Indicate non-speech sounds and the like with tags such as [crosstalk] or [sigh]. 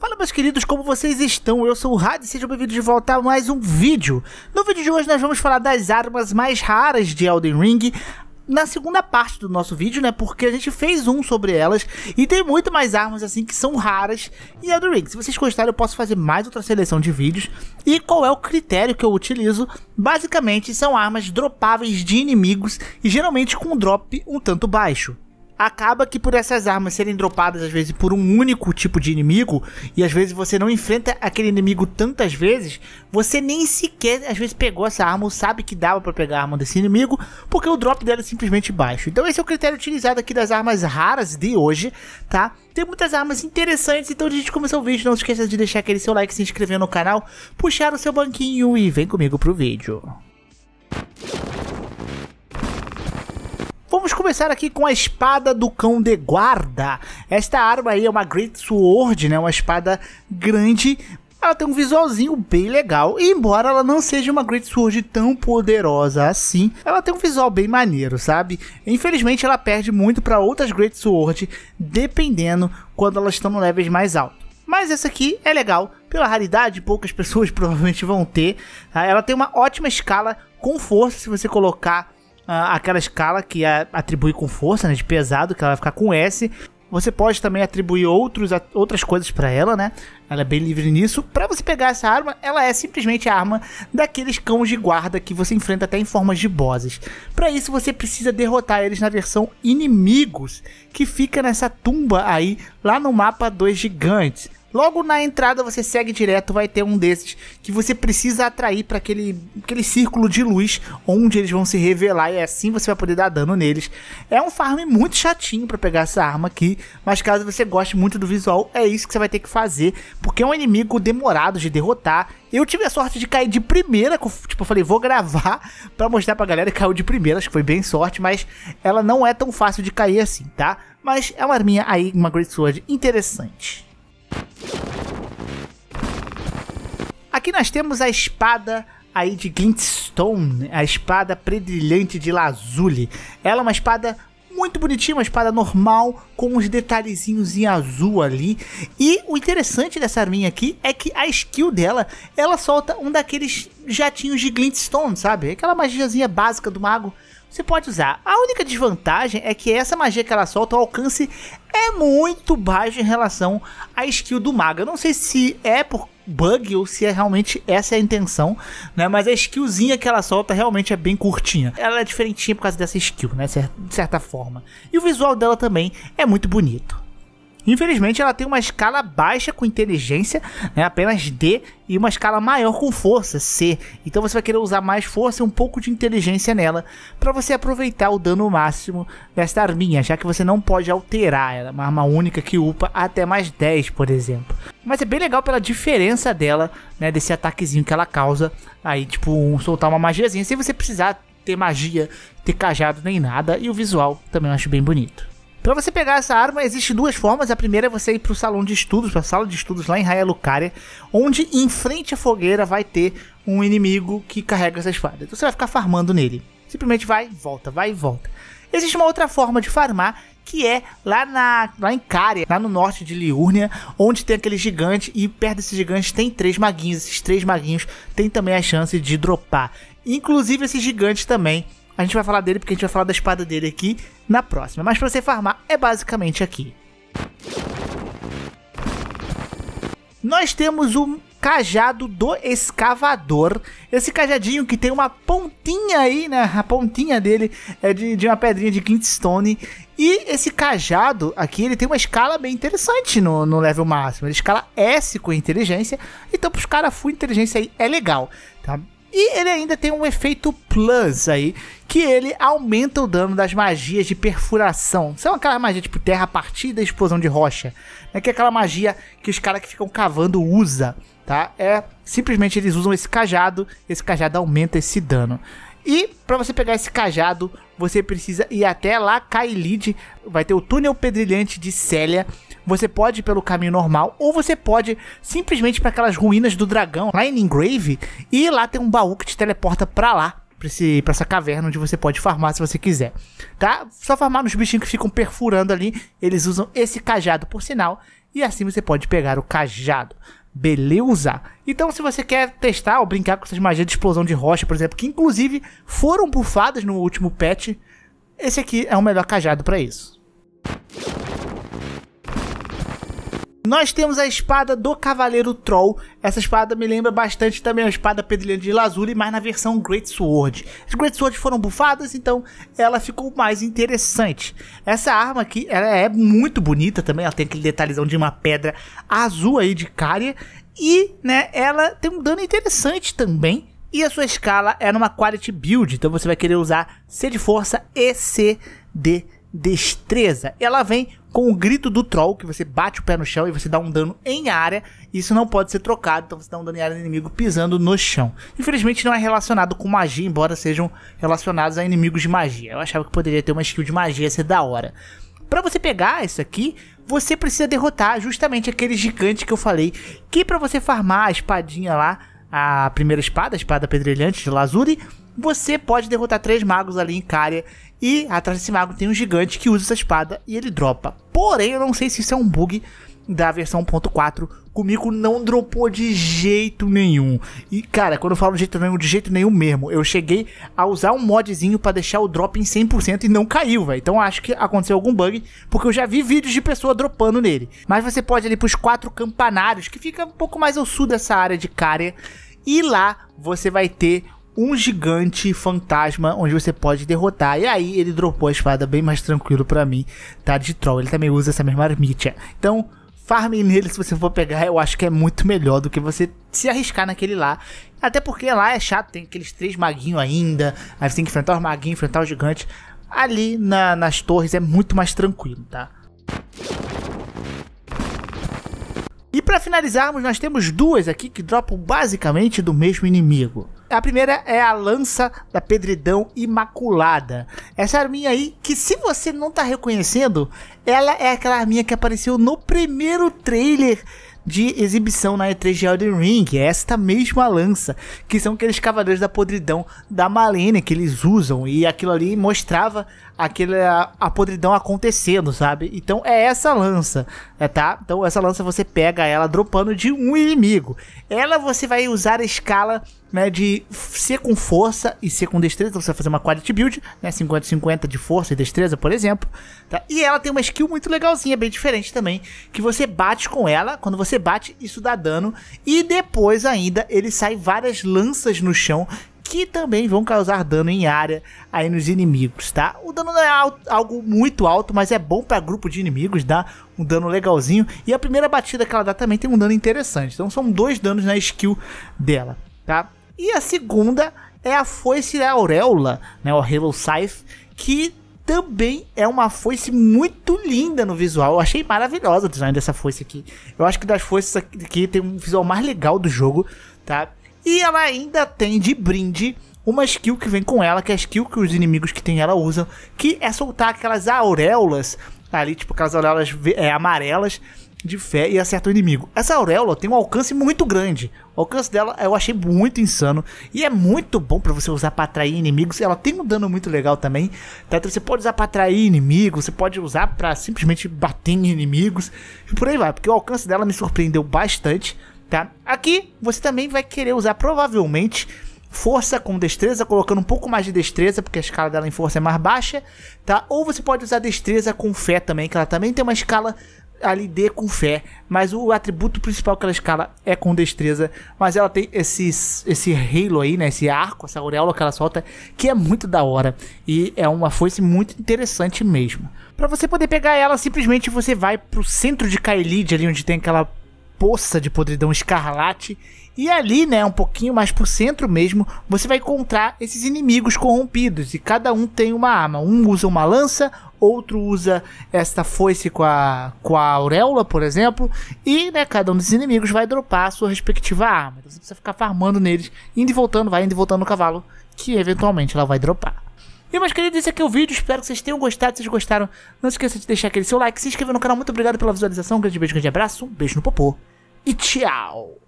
Fala meus queridos, como vocês estão? Eu sou o Rad e sejam bem-vindos de volta a mais um vídeo. No vídeo de hoje nós vamos falar das armas mais raras de Elden Ring, na segunda parte do nosso vídeo, né? Porque a gente fez um sobre elas e tem muito mais armas assim que são raras em Elden Ring. Se vocês gostarem, eu posso fazer mais outra seleção de vídeos. E qual é o critério que eu utilizo? Basicamente, são armas dropáveis de inimigos e geralmente com um drop um tanto baixo acaba que por essas armas serem dropadas às vezes por um único tipo de inimigo e às vezes você não enfrenta aquele inimigo tantas vezes, você nem sequer às vezes pegou essa arma ou sabe que dava para pegar a arma desse inimigo, porque o drop dela é simplesmente baixo. Então esse é o critério utilizado aqui das armas raras de hoje, tá? Tem muitas armas interessantes, então a gente começou o vídeo, não se esqueça de deixar aquele seu like, se inscrever no canal, puxar o seu banquinho e vem comigo pro vídeo. Vamos começar aqui com a espada do cão de guarda. Esta arma aí é uma Great Sword, né? Uma espada grande, ela tem um visualzinho bem legal. E embora ela não seja uma Great Sword tão poderosa assim, ela tem um visual bem maneiro, sabe? Infelizmente ela perde muito para outras Great Sword, dependendo quando elas estão no níveis mais altos. Mas essa aqui é legal, pela raridade, poucas [laughs] pessoas provavelmente vão ter. Tá? Ela tem uma ótima escala com força se você colocar ah, aquela escala que atribui com força, né, de pesado, que ela vai ficar com S. Você pode também atribuir outros, outras coisas para ela, né? Ela é bem livre nisso. Para você pegar essa arma, ela é simplesmente a arma daqueles cães de guarda que você enfrenta até em formas de bosses. Para isso, você precisa derrotar eles na versão inimigos, que fica nessa tumba aí, lá no mapa dos gigantes. Logo na entrada você segue direto, vai ter um desses que você precisa atrair para aquele, aquele círculo de luz onde eles vão se revelar e assim você vai poder dar dano neles. É um farm muito chatinho para pegar essa arma aqui, mas caso você goste muito do visual, é isso que você vai ter que fazer, porque é um inimigo demorado de derrotar. Eu tive a sorte de cair de primeira, tipo, eu falei, vou gravar [laughs] para mostrar pra galera que caiu de primeira, acho que foi bem sorte, mas ela não é tão fácil de cair assim, tá? Mas é uma arminha aí, uma Great Sword interessante. Aqui nós temos a espada aí de Glintstone, a espada predilhante de lazuli. Ela é uma espada muito bonitinha, uma espada normal com uns detalhezinhos em azul ali. E o interessante dessa arminha aqui é que a skill dela, ela solta um daqueles jatinhos de glintstone, sabe? Aquela magiazinha básica do mago você pode usar. A única desvantagem é que essa magia que ela solta, o alcance é muito baixo em relação à skill do mago. Eu não sei se é por bug ou se é realmente essa é a intenção, né? Mas a skillzinha que ela solta realmente é bem curtinha. Ela é diferentinha por causa dessa skill, né? De certa forma. E o visual dela também é muito bonito. Infelizmente, ela tem uma escala baixa com inteligência, né, apenas D, e uma escala maior com força, C. Então você vai querer usar mais força e um pouco de inteligência nela, para você aproveitar o dano máximo dessa arminha, já que você não pode alterar ela. uma arma única que upa até mais 10, por exemplo. Mas é bem legal pela diferença dela, né, desse ataquezinho que ela causa, aí tipo um, soltar uma magiazinha, sem você precisar ter magia, ter cajado nem nada, e o visual também eu acho bem bonito. Para você pegar essa arma, existe duas formas. A primeira é você ir para o salão de estudos, para a sala de estudos lá em Raia Lucaria, onde em frente à fogueira vai ter um inimigo que carrega essa espada. Então você vai ficar farmando nele. Simplesmente vai, volta, vai e volta. Existe uma outra forma de farmar que é lá, na, lá em Cária, lá no norte de Liurnia, onde tem aquele gigante e perto desse gigante tem três maguinhos. Esses três maguinhos têm também a chance de dropar. Inclusive esse gigante também. A gente vai falar dele porque a gente vai falar da espada dele aqui na próxima. Mas para você farmar é basicamente aqui. Nós temos um cajado do escavador. Esse cajadinho que tem uma pontinha aí, né? A pontinha dele é de, de uma pedrinha de Kingstone. E esse cajado aqui, ele tem uma escala bem interessante no, no level máximo. Ele escala S com inteligência. Então, para os caras, full inteligência aí é legal, tá? E ele ainda tem um efeito plus aí, que ele aumenta o dano das magias de perfuração. São aquela magia tipo terra partida e explosão de rocha. Né? Que é aquela magia que os caras que ficam cavando usa, tá? É simplesmente eles usam esse cajado, esse cajado aumenta esse dano. E para você pegar esse cajado, você precisa ir até lá, Kailid, vai ter o túnel pedrilhante de Célia você pode ir pelo caminho normal ou você pode simplesmente para aquelas ruínas do dragão lá em Ingrave e lá tem um baú que te teleporta para lá para essa caverna onde você pode farmar se você quiser, tá? Só farmar nos bichinhos que ficam perfurando ali, eles usam esse cajado por sinal, e assim você pode pegar o cajado. Beleza? Então, se você quer testar ou brincar com essas magias de explosão de rocha, por exemplo, que inclusive foram bufadas no último patch, esse aqui é o melhor cajado para isso. Nós temos a espada do Cavaleiro Troll. Essa espada me lembra bastante também a espada Pedrilhante de Lazuli, mas na versão Great Sword. As Great Swords foram bufadas, então ela ficou mais interessante. Essa arma aqui, ela é muito bonita também, ela tem aquele detalhezão de uma pedra azul aí de cária. E, né, ela tem um dano interessante também. E a sua escala é numa quality build, então você vai querer usar C de força e C de destreza. Ela vem com o grito do troll, que você bate o pé no chão e você dá um dano em área. Isso não pode ser trocado, então você dá um dano em área no inimigo pisando no chão. Infelizmente não é relacionado com magia, embora sejam relacionados a inimigos de magia. Eu achava que poderia ter uma skill de magia, ser da hora. Para você pegar isso aqui, você precisa derrotar justamente aquele gigante que eu falei, que para você farmar a espadinha lá, a primeira espada, a espada pedrilhante de Lazuri, você pode derrotar três magos ali em Cária. E atrás desse mago tem um gigante que usa essa espada e ele dropa. Porém, eu não sei se isso é um bug da versão 1.4. Comigo não dropou de jeito nenhum. E cara, quando eu falo de jeito nenhum, de jeito nenhum mesmo. Eu cheguei a usar um modzinho para deixar o drop em 100% e não caiu, velho. Então acho que aconteceu algum bug, porque eu já vi vídeos de pessoa dropando nele. Mas você pode ir pros quatro campanários, que fica um pouco mais ao sul dessa área de Cária. E lá você vai ter um gigante fantasma onde você pode derrotar. E aí ele dropou a espada bem mais tranquilo para mim, tá? De troll. Ele também usa essa mesma armitia. Então, farm nele se você for pegar, eu acho que é muito melhor do que você se arriscar naquele lá. Até porque lá é chato, tem aqueles três maguinhos ainda. Aí você tem que enfrentar os maguinhos, enfrentar os gigantes. Ali na, nas torres é muito mais tranquilo, tá? E para finalizarmos, nós temos duas aqui que dropam basicamente do mesmo inimigo. A primeira é a lança da pedridão imaculada. Essa é arminha aí, que se você não tá reconhecendo, ela é aquela arminha que apareceu no primeiro trailer de exibição na E3 de Elden Ring, é esta mesma lança, que são aqueles cavaleiros da podridão da Malene que eles usam, e aquilo ali mostrava aquele, a, a, podridão acontecendo, sabe? Então é essa lança, é, tá? Então essa lança você pega ela dropando de um inimigo. Ela você vai usar a escala né, de ser com força e ser com destreza, então você vai fazer uma quality build, né, 50-50 de força e destreza, por exemplo, tá? E ela tem uma skill muito legalzinha, bem diferente também, que você bate com ela, quando você bate, isso dá dano, e depois ainda ele sai várias lanças no chão, que também vão causar dano em área aí nos inimigos, tá? O dano não é alto, algo muito alto, mas é bom para grupo de inimigos, dá um dano legalzinho. E a primeira batida que ela dá também tem um dano interessante. Então são dois danos na skill dela, tá? E a segunda é a foice da auréola, né, o Halo Scythe, que também é uma foice muito linda no visual. Eu achei maravilhosa o design dessa foice aqui. Eu acho que das foices aqui tem um visual mais legal do jogo, tá? E ela ainda tem de brinde uma skill que vem com ela, que é a skill que os inimigos que tem ela usam, que é soltar aquelas auréolas ali, tipo aquelas auréolas é, amarelas, de fé e acerta o inimigo. Essa auréola tem um alcance muito grande. O alcance dela eu achei muito insano. E é muito bom para você usar para atrair inimigos. Ela tem um dano muito legal também. Tá? Então você pode usar para atrair inimigos, você pode usar para simplesmente bater em inimigos. E por aí vai, porque o alcance dela me surpreendeu bastante. Tá? Aqui você também vai querer usar provavelmente força com destreza, colocando um pouco mais de destreza, porque a escala dela em força é mais baixa, tá? Ou você pode usar destreza com fé também, que ela também tem uma escala ali dê com fé, mas o atributo principal que ela escala é com destreza. Mas ela tem esse, esse halo aí, né? Esse arco, essa auréola que ela solta, que é muito da hora. E é uma foice muito interessante mesmo. Para você poder pegar ela, simplesmente você vai pro centro de Kaelid, ali onde tem aquela poça de podridão escarlate. E ali, né, um pouquinho mais pro centro mesmo, você vai encontrar esses inimigos corrompidos. E cada um tem uma arma. Um usa uma lança, outro usa esta foice com a, com a auréola, por exemplo, e né, cada um desses inimigos vai dropar a sua respectiva arma. Então você precisa ficar farmando neles, indo e voltando, vai indo e voltando no cavalo, que eventualmente ela vai dropar. E meus queridos, esse aqui é o vídeo, espero que vocês tenham gostado, se vocês gostaram, não se esqueça de deixar aquele seu like, se inscrever no canal, muito obrigado pela visualização, um grande beijo, um grande abraço, um beijo no popô e tchau!